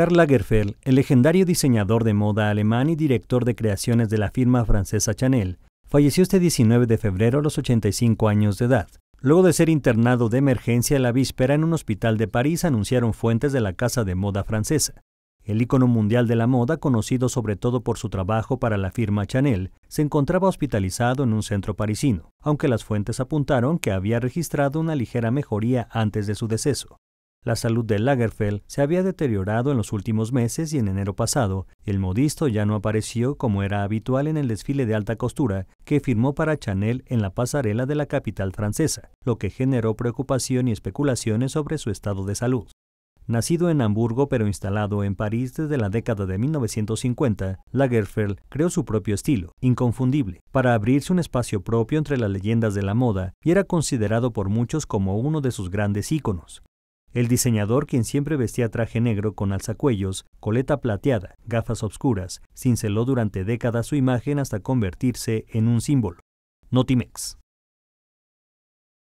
Karl Lagerfeld, el legendario diseñador de moda alemán y director de creaciones de la firma francesa Chanel, falleció este 19 de febrero a los 85 años de edad. Luego de ser internado de emergencia la víspera en un hospital de París, anunciaron fuentes de la casa de moda francesa. El ícono mundial de la moda, conocido sobre todo por su trabajo para la firma Chanel, se encontraba hospitalizado en un centro parisino, aunque las fuentes apuntaron que había registrado una ligera mejoría antes de su deceso. La salud de Lagerfeld se había deteriorado en los últimos meses y en enero pasado, el modisto ya no apareció como era habitual en el desfile de alta costura que firmó para Chanel en la pasarela de la capital francesa, lo que generó preocupación y especulaciones sobre su estado de salud. Nacido en Hamburgo pero instalado en París desde la década de 1950, Lagerfeld creó su propio estilo, inconfundible, para abrirse un espacio propio entre las leyendas de la moda y era considerado por muchos como uno de sus grandes íconos. El diseñador, quien siempre vestía traje negro con alzacuellos, coleta plateada, gafas obscuras, cinceló durante décadas su imagen hasta convertirse en un símbolo. Notimex.